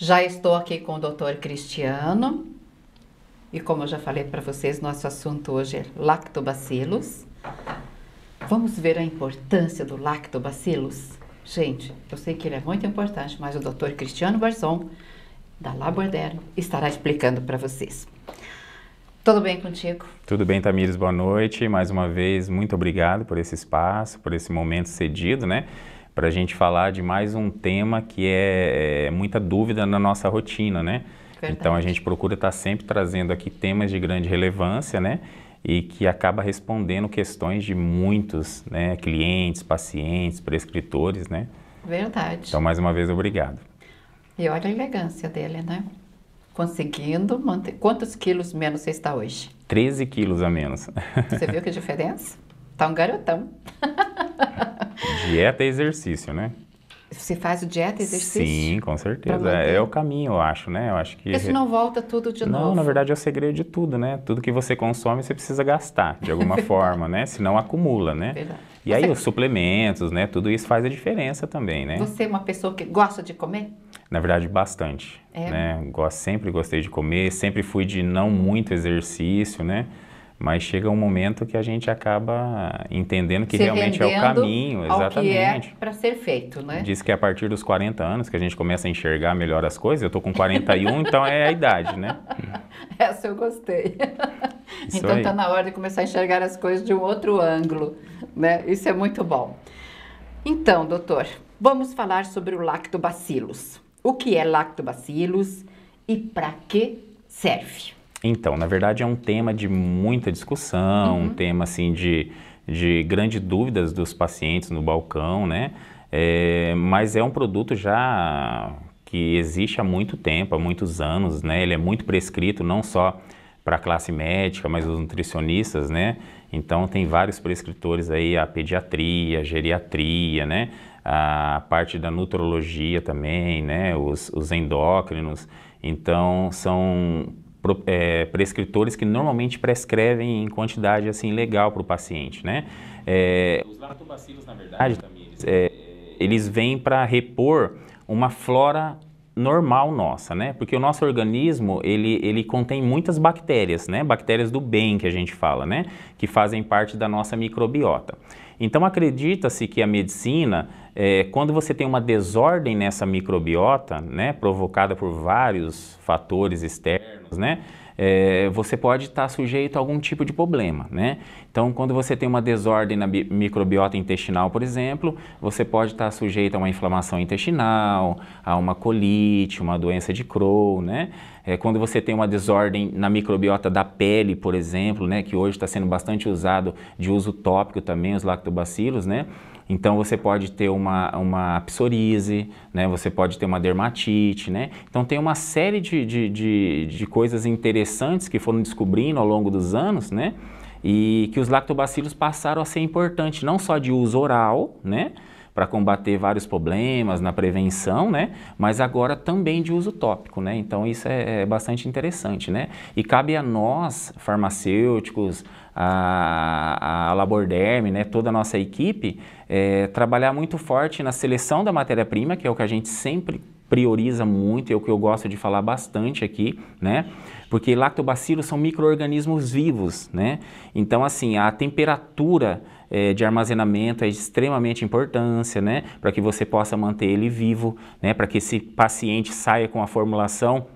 Já estou aqui com o doutor Cristiano. E como eu já falei para vocês, nosso assunto hoje é lactobacilos. Vamos ver a importância do lactobacilos? Gente, eu sei que ele é muito importante, mas o doutor Cristiano Barzon, da Labordero, estará explicando para vocês. Tudo bem contigo? Tudo bem, Tamires. Boa noite. Mais uma vez, muito obrigado por esse espaço, por esse momento cedido, né? para a gente falar de mais um tema que é, é muita dúvida na nossa rotina, né? Verdade. Então a gente procura estar tá sempre trazendo aqui temas de grande relevância, né? E que acaba respondendo questões de muitos, né? Clientes, pacientes, prescritores, né? Verdade. Então mais uma vez obrigado. E olha a elegância dele, né? Conseguindo manter. Quantos quilos menos você está hoje? 13 quilos a menos. Você viu que diferença? Tá um garotão. dieta e é exercício, né? Você faz o dieta e exercício? Sim, com certeza. É o caminho, eu acho, né? Eu acho que... Isso não volta tudo de não, novo. Não, na verdade é o segredo de tudo, né? Tudo que você consome, você precisa gastar, de alguma forma, né? Senão acumula, né? Verdade. E você... aí os suplementos, né? Tudo isso faz a diferença também, né? Você é uma pessoa que gosta de comer? Na verdade, bastante, é. né? Gosto, sempre gostei de comer, sempre fui de não muito exercício, né? Mas chega um momento que a gente acaba entendendo que Se realmente é o caminho, é exatamente. É para ser feito, né? Diz que é a partir dos 40 anos que a gente começa a enxergar melhor as coisas. Eu tô com 41, então é a idade, né? Essa eu gostei. Isso então aí. tá na hora de começar a enxergar as coisas de um outro ângulo, né? Isso é muito bom. Então, doutor, vamos falar sobre o lactobacillus. O que é lactobacillus e para que serve? Então, na verdade é um tema de muita discussão, uhum. um tema assim de, de grandes dúvidas dos pacientes no balcão, né? É, mas é um produto já que existe há muito tempo, há muitos anos, né? Ele é muito prescrito não só para a classe médica, mas os nutricionistas, né? Então tem vários prescritores aí, a pediatria, a geriatria, né? A parte da nutrologia também, né? Os, os endócrinos. Então são é, prescritores que normalmente prescrevem em quantidade assim legal para o paciente, né? É, Os lactobacilos, na verdade, é, é, eles vêm para repor uma flora normal nossa, né? Porque o nosso organismo, ele, ele contém muitas bactérias, né? Bactérias do bem que a gente fala, né? Que fazem parte da nossa microbiota. Então acredita-se que a medicina, é, quando você tem uma desordem nessa microbiota, né? Provocada por vários fatores externos, né? é, você pode estar tá sujeito a algum tipo de problema, né? Então, quando você tem uma desordem na microbiota intestinal, por exemplo, você pode estar tá sujeito a uma inflamação intestinal, a uma colite, uma doença de Crohn, né? É, quando você tem uma desordem na microbiota da pele, por exemplo, né, que hoje está sendo bastante usado de uso tópico também, os lactobacilos, né? Então você pode ter uma, uma psoríase, né? você pode ter uma dermatite, né? Então tem uma série de, de, de, de coisas interessantes que foram descobrindo ao longo dos anos, né? E que os lactobacilos passaram a ser importantes não só de uso oral, né? para combater vários problemas na prevenção, né? Mas agora também de uso tópico, né? Então isso é, é bastante interessante, né? E cabe a nós, farmacêuticos, a, a Laborderme, né, toda a nossa equipe, é, trabalhar muito forte na seleção da matéria-prima, que é o que a gente sempre prioriza muito, é o que eu gosto de falar bastante aqui, né? Porque lactobacilos são micro-organismos vivos, né? Então, assim, a temperatura é, de armazenamento é de extremamente importância, né? Para que você possa manter ele vivo, né? Para que esse paciente saia com a formulação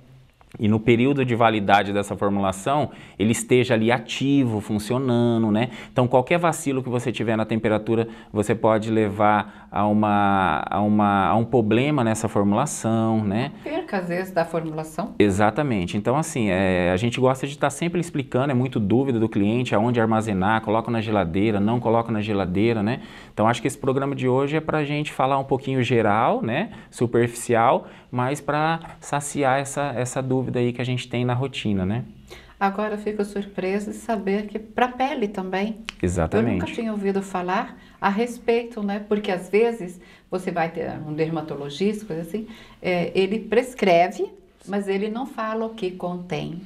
e no período de validade dessa formulação, ele esteja ali ativo, funcionando, né? Então, qualquer vacilo que você tiver na temperatura, você pode levar a, uma, a, uma, a um problema nessa formulação, né? Perca, às vezes, da formulação. Exatamente. Então, assim, é, a gente gosta de estar tá sempre explicando, é muito dúvida do cliente, aonde armazenar, coloca na geladeira, não coloca na geladeira, né? Então, acho que esse programa de hoje é para a gente falar um pouquinho geral, né? Superficial, mas para saciar essa, essa dúvida dúvida aí que a gente tem na rotina, né? Agora eu fico surpresa de saber que para pele também. Exatamente. Eu nunca tinha ouvido falar a respeito, né? Porque às vezes você vai ter um dermatologista, coisa assim, é, ele prescreve, mas ele não fala o que contém.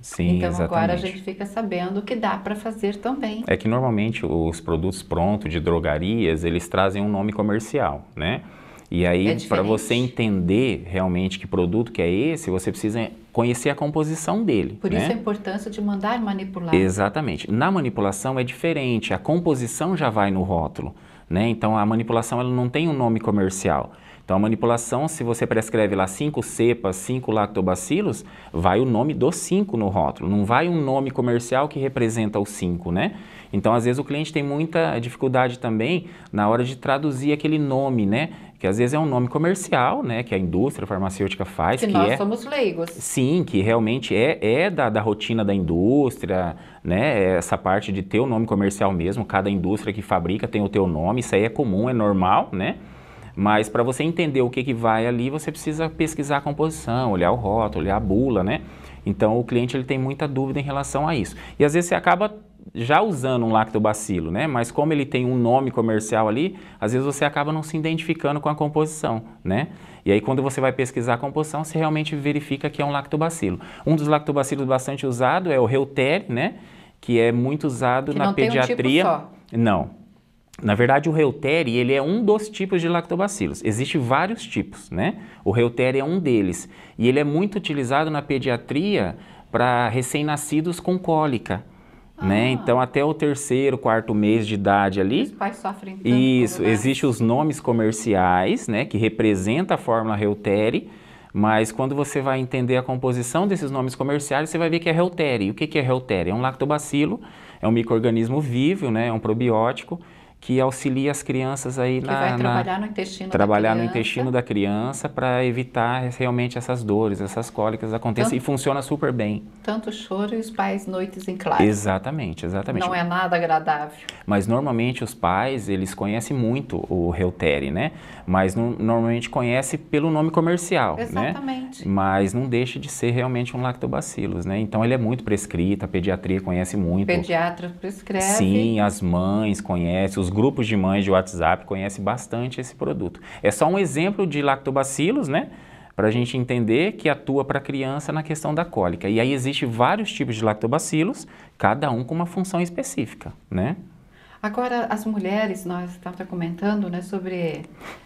Sim, então exatamente. agora a gente fica sabendo que dá para fazer também. É que normalmente os produtos prontos de drogarias, eles trazem um nome comercial, né? E aí, é para você entender realmente que produto que é esse, você precisa conhecer a composição dele. Por né? isso a importância de mandar manipular. Exatamente. Na manipulação é diferente, a composição já vai no rótulo. Né? Então a manipulação ela não tem um nome comercial. Então a manipulação, se você prescreve lá cinco cepas, cinco lactobacilos, vai o nome dos cinco no rótulo, não vai um nome comercial que representa os cinco, né? Então às vezes o cliente tem muita dificuldade também na hora de traduzir aquele nome, né? que às vezes é um nome comercial, né, que a indústria farmacêutica faz. Que, que nós é, somos leigos. Sim, que realmente é, é da, da rotina da indústria, né, é essa parte de ter o nome comercial mesmo, cada indústria que fabrica tem o teu nome, isso aí é comum, é normal, né? Mas para você entender o que, que vai ali, você precisa pesquisar a composição, olhar o rótulo, olhar a bula, né? Então o cliente ele tem muita dúvida em relação a isso. E às vezes você acaba já usando um lactobacilo, né? Mas como ele tem um nome comercial ali, às vezes você acaba não se identificando com a composição, né? E aí quando você vai pesquisar a composição, você realmente verifica que é um lactobacilo. Um dos lactobacilos bastante usado é o Reuteri, né? Que é muito usado que na não pediatria. Tem um tipo só. Não. Na verdade, o Reuteri, ele é um dos tipos de lactobacilos. Existem vários tipos, né? O Reuteri é um deles. E ele é muito utilizado na pediatria para recém-nascidos com cólica. Né? Ah. Então, até o terceiro, quarto mês de idade ali. Os pais sofrem tanto Isso, né? existem os nomes comerciais, né? Que representa a fórmula Reuteri, mas quando você vai entender a composição desses nomes comerciais, você vai ver que é Reuteri. O que, que é Reuteri? É um lactobacilo, é um microorganismo vivo, né? É um probiótico que auxilia as crianças aí que na, vai trabalhar na, no intestino trabalhar no intestino da criança para evitar realmente essas dores, essas cólicas acontecem e funciona super bem. Tanto choro e os pais noites em claro. Exatamente, exatamente. Não é nada agradável. Mas normalmente os pais, eles conhecem muito o Reuteri, né? Mas normalmente conhece pelo nome comercial, né? Exatamente. Né? Mas não deixa de ser realmente um lactobacillus, né? Então ele é muito prescrito, a pediatria conhece muito. O pediatra prescreve. Sim, as mães conhecem, os grupos de mães de WhatsApp conhecem bastante esse produto. É só um exemplo de lactobacilos, né? Para a gente entender que atua para a criança na questão da cólica. E aí existem vários tipos de lactobacilos, cada um com uma função específica, né? Agora, as mulheres, nós estávamos comentando né, sobre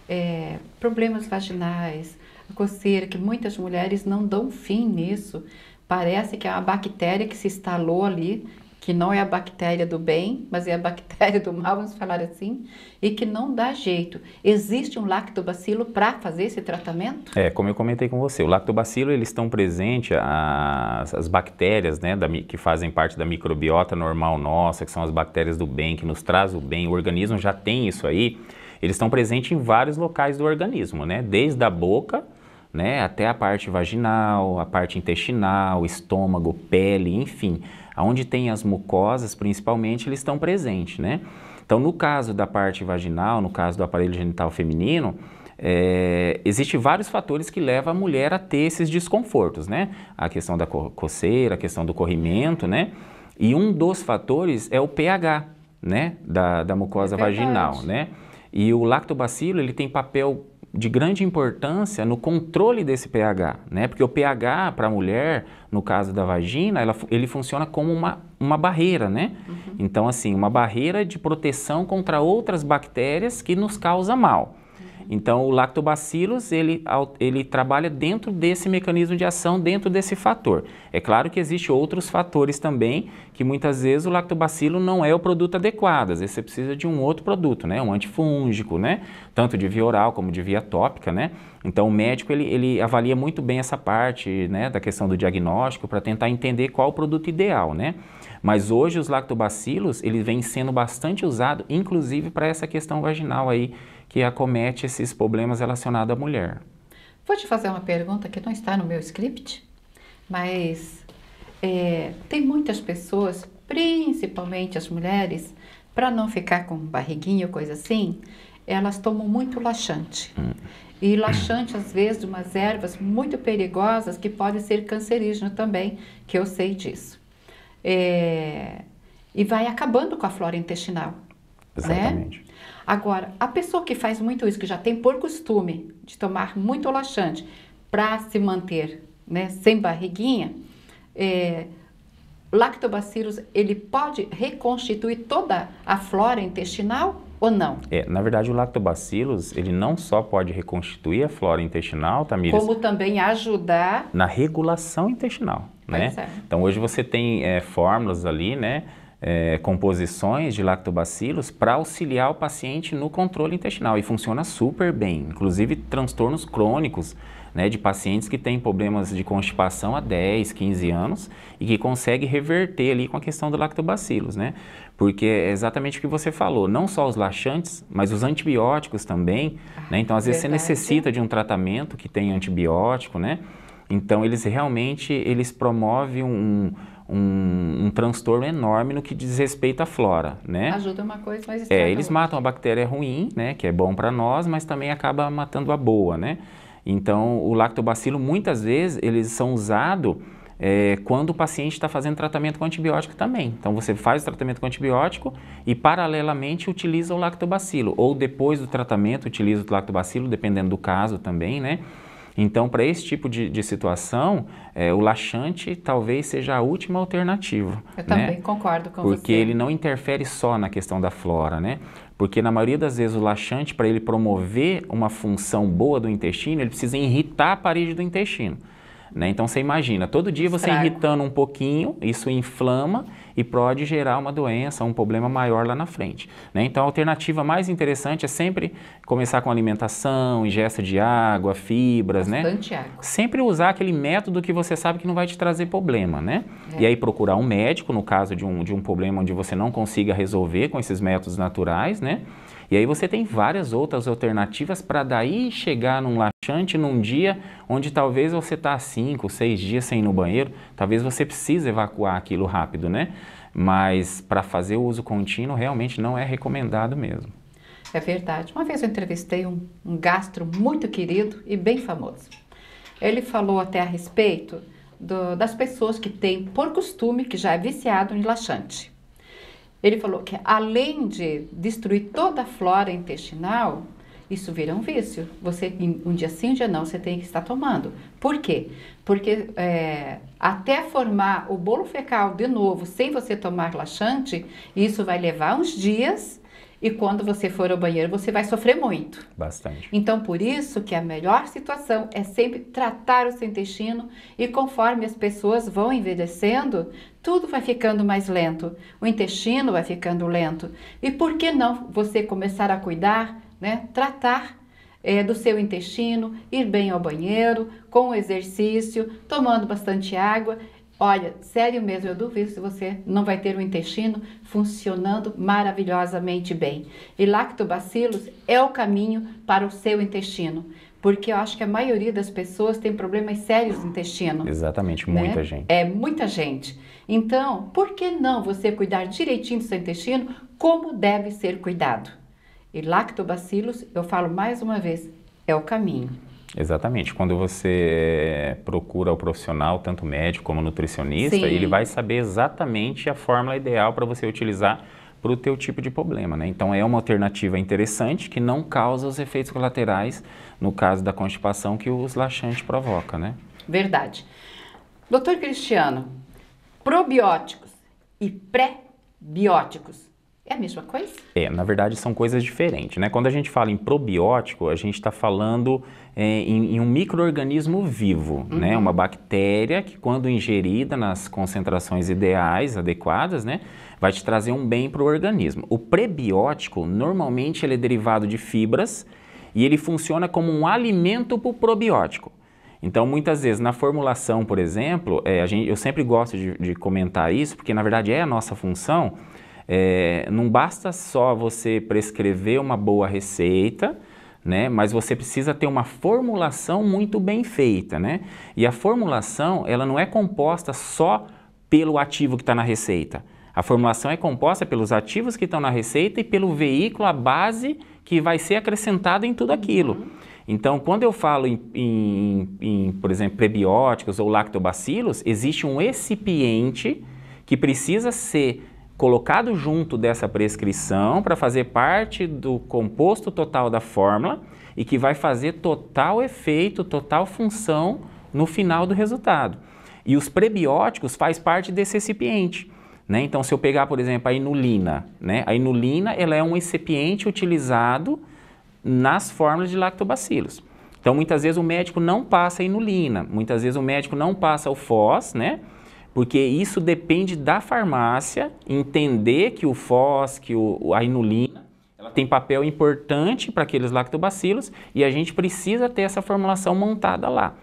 é, problemas vaginais, coceira, que muitas mulheres não dão fim nisso. Parece que é uma bactéria que se instalou ali que não é a bactéria do bem, mas é a bactéria do mal, vamos falar assim, e que não dá jeito. Existe um lactobacilo para fazer esse tratamento? É, como eu comentei com você, o lactobacilo, eles estão presentes, as, as bactérias né, da, que fazem parte da microbiota normal nossa, que são as bactérias do bem, que nos traz o bem, o organismo já tem isso aí, eles estão presentes em vários locais do organismo, né? Desde a boca, né, até a parte vaginal, a parte intestinal, estômago, pele, enfim. Onde tem as mucosas, principalmente, eles estão presentes, né? Então, no caso da parte vaginal, no caso do aparelho genital feminino, é, Existem vários fatores que levam a mulher a ter esses desconfortos, né? A questão da co coceira, a questão do corrimento, né? E um dos fatores é o pH, né? Da, da mucosa é vaginal, né? E o lactobacilo, ele tem papel de grande importância no controle desse pH, né? Porque o pH para a mulher, no caso da vagina, ela, ele funciona como uma, uma barreira, né? Uhum. Então, assim, uma barreira de proteção contra outras bactérias que nos causa mal. Então, o lactobacillus, ele, ele trabalha dentro desse mecanismo de ação, dentro desse fator. É claro que existem outros fatores também, que muitas vezes o lactobacilo não é o produto adequado. Às vezes você precisa de um outro produto, né? Um antifúngico, né? Tanto de via oral como de via tópica, né? Então, o médico, ele, ele avalia muito bem essa parte, né? Da questão do diagnóstico, para tentar entender qual o produto ideal, né? Mas hoje os lactobacilos, eles vêm sendo bastante usados, inclusive para essa questão vaginal aí, que acomete esses problemas relacionados à mulher. Vou te fazer uma pergunta que não está no meu script, mas é, tem muitas pessoas, principalmente as mulheres, para não ficar com barriguinha ou coisa assim, elas tomam muito laxante. Hum. E laxante, às vezes, de umas ervas muito perigosas que podem ser cancerígenas também, que eu sei disso. É, e vai acabando com a flora intestinal. Né? Exatamente. Né? Agora, a pessoa que faz muito isso, que já tem por costume de tomar muito laxante para se manter né, sem barriguinha, é, lactobacillus ele pode reconstituir toda a flora intestinal ou não? É, na verdade, o lactobacillus, ele não só pode reconstituir a flora intestinal, Tamires... Como também ajudar... Na regulação intestinal, né? É. Então, hoje você tem é, fórmulas ali, né? é, composições de lactobacilos para auxiliar o paciente no controle intestinal e funciona super bem, inclusive transtornos crônicos né, de pacientes que têm problemas de constipação há 10, 15 anos e que consegue reverter ali com a questão do lactobacilos, né? Porque é exatamente o que você falou, não só os laxantes, mas os antibióticos também, ah, né? Então, às vezes verdade. você necessita de um tratamento que tem antibiótico, né? Então, eles realmente, eles promovem um, um, um, transtorno enorme no que diz respeito à flora, né? Ajuda uma coisa, mas É, eles outra. matam a bactéria é ruim, né, que é bom para nós, mas também acaba matando a boa, né? Então, o lactobacilo, muitas vezes, eles são usados é, quando o paciente está fazendo tratamento com antibiótico também. Então, você faz o tratamento com antibiótico e, paralelamente, utiliza o lactobacilo. Ou, depois do tratamento, utiliza o lactobacilo, dependendo do caso também, né? Então, para esse tipo de, de situação, é, o laxante talvez seja a última alternativa. Eu né? também concordo com Porque você. Porque ele não interfere só na questão da flora, né? Porque na maioria das vezes o laxante, para ele promover uma função boa do intestino, ele precisa irritar a parede do intestino. Né? Então você imagina, todo dia você Fraco. irritando um pouquinho, isso inflama e pode gerar uma doença, um problema maior lá na frente. Né? Então a alternativa mais interessante é sempre começar com alimentação, ingesta de água, fibras, né? Bastante né? Água. Sempre usar aquele método que você sabe que não vai te trazer problema, né? É. E aí procurar um médico no caso de um, de um problema onde você não consiga resolver com esses métodos naturais, né? E aí você tem várias outras alternativas para daí chegar num relaxante num dia onde talvez você está cinco, seis dias sem ir no banheiro, talvez você precise evacuar aquilo rápido, né? Mas para fazer o uso contínuo realmente não é recomendado mesmo. É verdade. Uma vez eu entrevistei um, um gastro muito querido e bem famoso. Ele falou até a respeito do, das pessoas que têm por costume, que já é viciado em laxante. Ele falou que além de destruir toda a flora intestinal, isso vira um vício. Você, um dia sim, um dia não, você tem que estar tomando. Por quê? Porque é, até formar o bolo fecal de novo, sem você tomar laxante, isso vai levar uns dias e quando você for ao banheiro, você vai sofrer muito. Bastante. Então, por isso que a melhor situação é sempre tratar o seu intestino e conforme as pessoas vão envelhecendo, tudo vai ficando mais lento. O intestino vai ficando lento. E por que não você começar a cuidar né? Tratar é, do seu intestino, ir bem ao banheiro, com exercício, tomando bastante água. Olha, sério mesmo, eu duvido se você não vai ter o intestino funcionando maravilhosamente bem. E lactobacilos é o caminho para o seu intestino. Porque eu acho que a maioria das pessoas tem problemas sérios no intestino. Exatamente, né? muita né? gente. É, muita gente. Então, por que não você cuidar direitinho do seu intestino como deve ser cuidado? E lactobacilos, eu falo mais uma vez, é o caminho. Exatamente. Quando você eh, procura o profissional, tanto médico como nutricionista, Sim. ele vai saber exatamente a fórmula ideal para você utilizar para o teu tipo de problema, né? Então é uma alternativa interessante que não causa os efeitos colaterais no caso da constipação que os laxantes provoca, né? Verdade. Doutor Cristiano, probióticos e pré-bióticos é a mesma coisa? É, na verdade são coisas diferentes, né? Quando a gente fala em probiótico, a gente está falando é, em, em, um microorganismo vivo, né? uhum. né? Uma bactéria que quando ingerida nas concentrações ideais, adequadas, né? Vai te trazer um bem para o organismo. O prebiótico, normalmente ele é derivado de fibras e ele funciona como um alimento para o probiótico. Então, muitas vezes, na formulação, por exemplo, é, gente, eu sempre gosto de, de comentar isso, porque na verdade é a nossa função, é, não basta só você prescrever uma boa receita, né? Mas você precisa ter uma formulação muito bem feita, né? E a formulação, ela não é composta só pelo ativo que está na receita. A formulação é composta pelos ativos que estão na receita e pelo veículo, a base que vai ser acrescentado em tudo aquilo. Uhum. Então, quando eu falo em, em, em, por exemplo, prebióticos ou lactobacilos, existe um recipiente que precisa ser colocado junto dessa prescrição para fazer parte do composto total da fórmula e que vai fazer total efeito, total função no final do resultado. E os prebióticos faz parte desse recipiente. Né? Então, se eu pegar, por exemplo, a inulina, né? a inulina ela é um recipiente utilizado nas fórmulas de lactobacilos. Então, muitas vezes o médico não passa a inulina, muitas vezes o médico não passa o FOS, né? porque isso depende da farmácia entender que o FOS, que o, a inulina, ela tem papel importante para aqueles lactobacilos e a gente precisa ter essa formulação montada lá.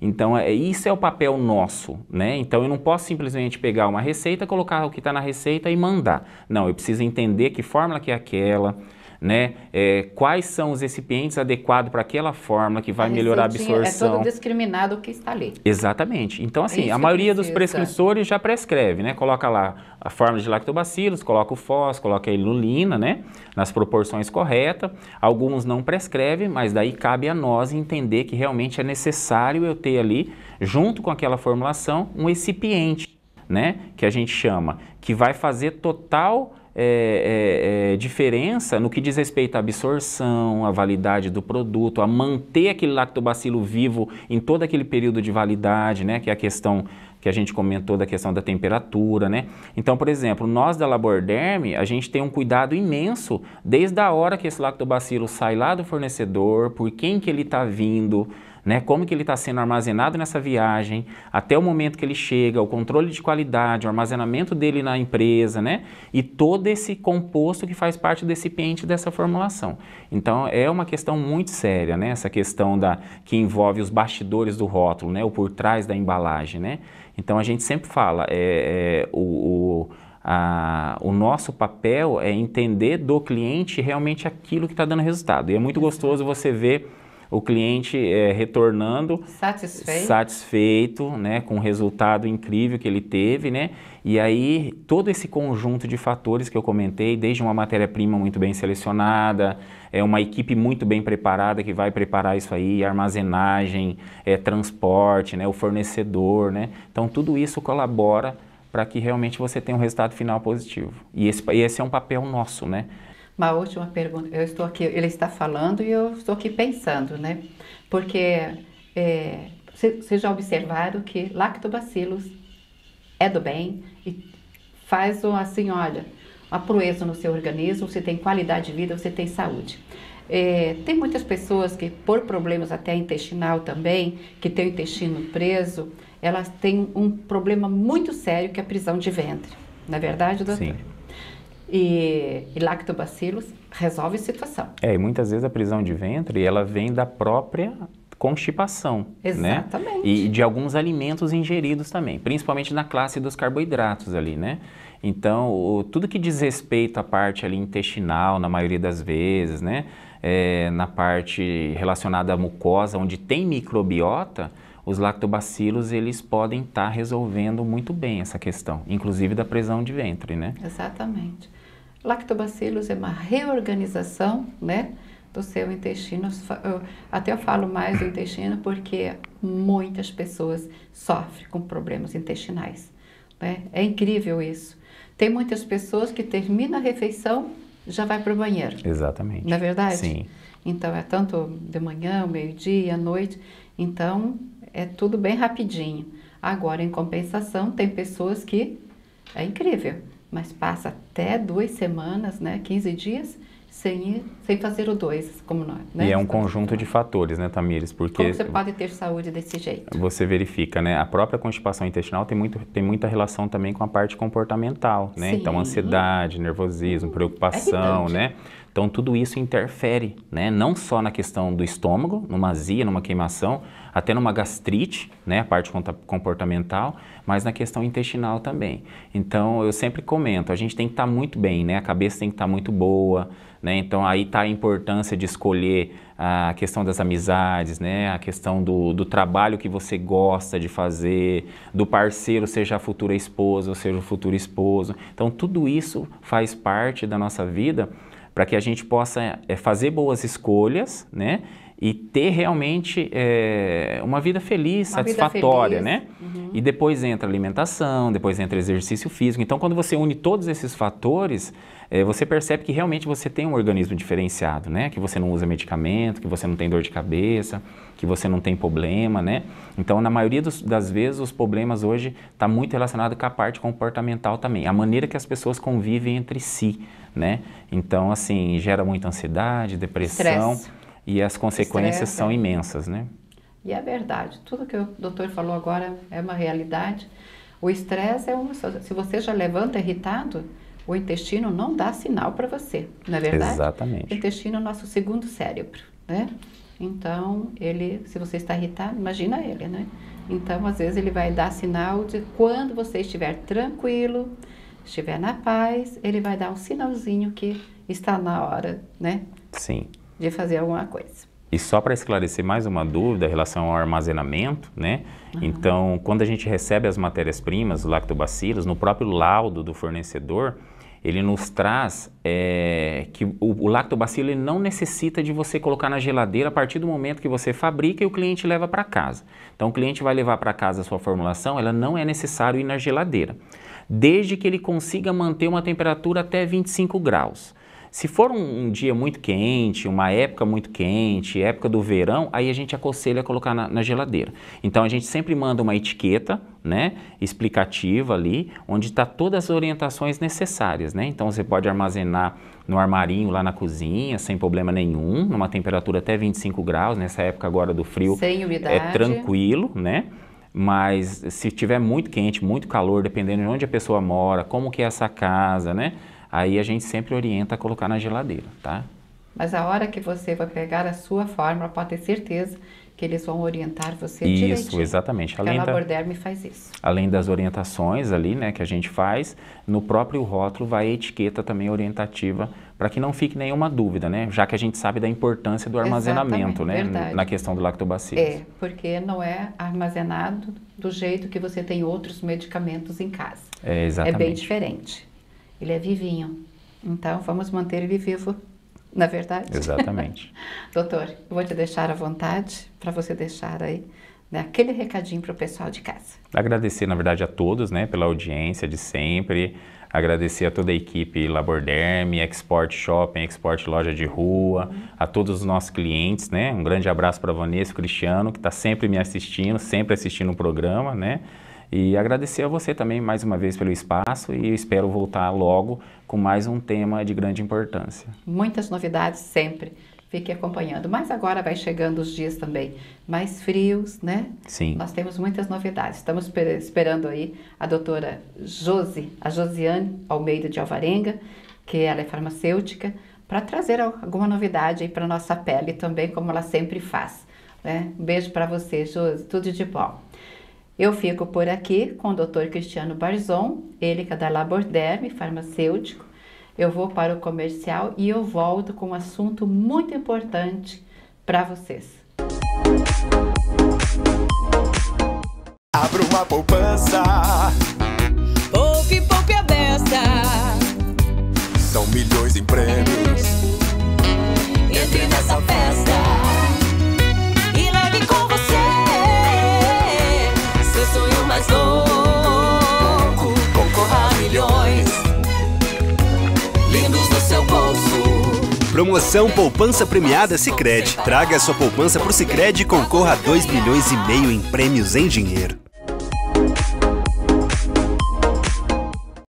Então, é, isso é o papel nosso, né? Então, eu não posso simplesmente pegar uma receita, colocar o que está na receita e mandar. Não, eu preciso entender que fórmula que é aquela, né? É, quais são os recipientes adequados para aquela fórmula que vai a melhorar a é absorção. É todo discriminado o que está ali. Exatamente. Então, assim, Isso a é maioria dos prescritores já prescreve, né? Coloca lá a fórmula de lactobacilos, coloca o fós, coloca a ilulina, né? Nas proporções corretas. Alguns não prescrevem, mas daí cabe a nós entender que realmente é necessário eu ter ali, junto com aquela formulação, um recipiente, né? Que a gente chama, que vai fazer total é, é, é, diferença no que diz respeito à absorção, à validade do produto, a manter aquele lactobacilo vivo em todo aquele período de validade, né? Que é a questão que a gente comentou da questão da temperatura, né? Então, por exemplo, nós da Laborderme, a gente tem um cuidado imenso desde a hora que esse lactobacilo sai lá do fornecedor, por quem que ele está vindo, né? Como que ele está sendo armazenado nessa viagem, até o momento que ele chega, o controle de qualidade, o armazenamento dele na empresa, né? E todo esse composto que faz parte do recipiente dessa formulação. Então é uma questão muito séria, né? Essa questão da que envolve os bastidores do rótulo, né? O por trás da embalagem, né? Então a gente sempre fala, é, é o, o o nosso papel é entender do cliente realmente aquilo que está dando resultado. E é muito gostoso você ver o cliente é, retornando satisfeito, satisfeito né, com o resultado incrível que ele teve, né? E aí todo esse conjunto de fatores que eu comentei, desde uma matéria-prima muito bem selecionada, é uma equipe muito bem preparada que vai preparar isso aí, armazenagem, é, transporte, né, o fornecedor, né? Então tudo isso colabora para que realmente você tenha um resultado final positivo. E esse, esse é um papel nosso, né? Uma última pergunta. Eu estou aqui, ele está falando e eu estou aqui pensando, né? Porque é, vocês já observaram que lactobacilos é do bem e faz assim, olha, a proeza no seu organismo, você tem qualidade de vida, você tem saúde. É, tem muitas pessoas que, por problemas até intestinal também, que tem o intestino preso, elas têm um problema muito sério que é a prisão de ventre. Na é verdade, doutor? Sim e, e lactobacilos resolve a situação. É, e muitas vezes a prisão de ventre, ela vem da própria constipação, né? Exatamente. Né? E de alguns alimentos ingeridos também, principalmente na classe dos carboidratos ali, né? Então, o, tudo que diz respeito à parte ali intestinal, na maioria das vezes, né? É, na parte relacionada à mucosa, onde tem microbiota, os lactobacilos eles podem estar tá resolvendo muito bem essa questão, inclusive da prisão de ventre, né? Exatamente. Lactobacilos é uma reorganização, né? do seu intestino. Eu até eu falo mais do intestino porque muitas pessoas sofrem com problemas intestinais. Né? É incrível isso. Tem muitas pessoas que termina a refeição já vai para o banheiro. Exatamente. Na é verdade. Sim. Então é tanto de manhã, meio-dia, à noite. Então é tudo bem rapidinho. Agora, em compensação, tem pessoas que é incrível mas passa até duas semanas, né, 15 dias, sem, sem fazer o dois como nós. Né? E é um conjunto de fatores, né, Tamires? Porque como você pode ter saúde desse jeito? Você verifica, né? A própria constipação intestinal tem, muito, tem muita relação também com a parte comportamental, né? Então, Sim. Então, ansiedade, nervosismo, hum, preocupação, é né? Então tudo isso interfere, né? Não só na questão do estômago, numa azia, numa queimação, até numa gastrite, né? A parte comportamental, mas na questão intestinal também. Então eu sempre comento, a gente tem que estar tá muito bem, né? A cabeça tem que estar tá muito boa, né? Então aí está a importância de escolher a questão das amizades, né? A questão do, do trabalho que você gosta de fazer, do parceiro, seja a futura esposa ou seja o futuro esposo. Então tudo isso faz parte da nossa vida para que a gente possa é, fazer boas escolhas, né? E ter realmente é, uma vida feliz, uma satisfatória, vida feliz. né? Uhum. E depois entra alimentação, depois entra exercício físico. Então, quando você une todos esses fatores, é, você percebe que realmente você tem um organismo diferenciado, né? Que você não usa medicamento, que você não tem dor de cabeça, que você não tem problema, né? Então, na maioria dos, das vezes, os problemas hoje está muito relacionado com a parte comportamental também, a maneira que as pessoas convivem entre si né? Então, assim, gera muita ansiedade, depressão e as consequências são é. imensas, né? E é verdade, tudo que o doutor falou agora é uma realidade. O estresse é um. Se você já levanta irritado, o intestino não dá sinal para você, não é verdade? Exatamente. O intestino é o nosso segundo cérebro, né? Então, ele, se você está irritado, imagina ele, né? Então, às vezes ele vai dar sinal de quando você estiver tranquilo, estiver na paz, ele vai dar um sinalzinho que está na hora, né? Sim. De fazer alguma coisa. E só para esclarecer mais uma dúvida em relação ao armazenamento, né? Uhum. Então, quando a gente recebe as matérias-primas, lactobacilos, no próprio laudo do fornecedor, ele nos traz é, que o, o lactobacilo ele não necessita de você colocar na geladeira a partir do momento que você fabrica e o cliente leva para casa. Então o cliente vai levar para casa a sua formulação, ela não é necessário ir na geladeira, desde que ele consiga manter uma temperatura até 25 graus. Se for um, um, dia muito quente, uma época muito quente, época do verão, aí a gente aconselha a colocar na, na geladeira. Então a gente sempre manda uma etiqueta, né, explicativa ali, onde está todas as orientações necessárias, né? Então você pode armazenar no armarinho lá na cozinha, sem problema nenhum, numa temperatura até 25 graus, nessa época agora do frio. Sem umidade. É tranquilo, né? Mas se tiver muito quente, muito calor, dependendo de onde a pessoa mora, como que é essa casa, né? Aí a gente sempre orienta a colocar na geladeira, tá? Mas a hora que você vai pegar a sua fórmula, pode ter certeza que eles vão orientar você isso, direitinho. Isso, exatamente. Além a Laborderme faz isso. Além das orientações ali, né, que a gente faz, no próprio rótulo vai a etiqueta também orientativa para que não fique nenhuma dúvida, né? Já que a gente sabe da importância do armazenamento, Exatamente, né, verdade. na questão do lactobacillus. É, porque não é armazenado do jeito que você tem outros medicamentos em casa. É, exatamente. É bem diferente. Ele é vivinho. Então, vamos manter ele vivo na verdade? Exatamente. Doutor, eu vou te deixar à vontade para você deixar aí né, aquele recadinho para o pessoal de casa. Agradecer, na verdade, a todos né, pela audiência de sempre. Agradecer a toda a equipe Laborderme, Export Shopping, Export Loja de Rua, uhum. a todos os nossos clientes, né? Um grande abraço para Vanessa, Cristiano, que está sempre me assistindo, sempre assistindo o programa, né? E agradecer a você também mais uma vez pelo espaço e espero voltar logo com mais um tema de grande importância. Muitas novidades sempre. Fique acompanhando. Mas agora vai chegando os dias também mais frios, né? Sim. Nós temos muitas novidades. Estamos esperando aí a doutora Josi, a Josiane Almeida de Alvarenga, que ela é farmacêutica, para trazer alguma novidade aí para nossa pele também, como ela sempre faz. Né? Um beijo para você, Josi. Tudo de bom. Eu fico por aqui com o Dr. Cristiano Barzon, ele que é da Laborderme, farmacêutico. Eu vou para o comercial e eu volto com um assunto muito importante para vocês. Abra uma poupança. Poupe, poupe a beça. São milhões em prêmios. Entre nessa festa. mais louco, concorra a milhões lindos no seu bolso. Promoção Poupança Premiada Sicredi. Traga sua poupança pro Sicredi e concorra a 2 milhões e meio em prêmios em dinheiro.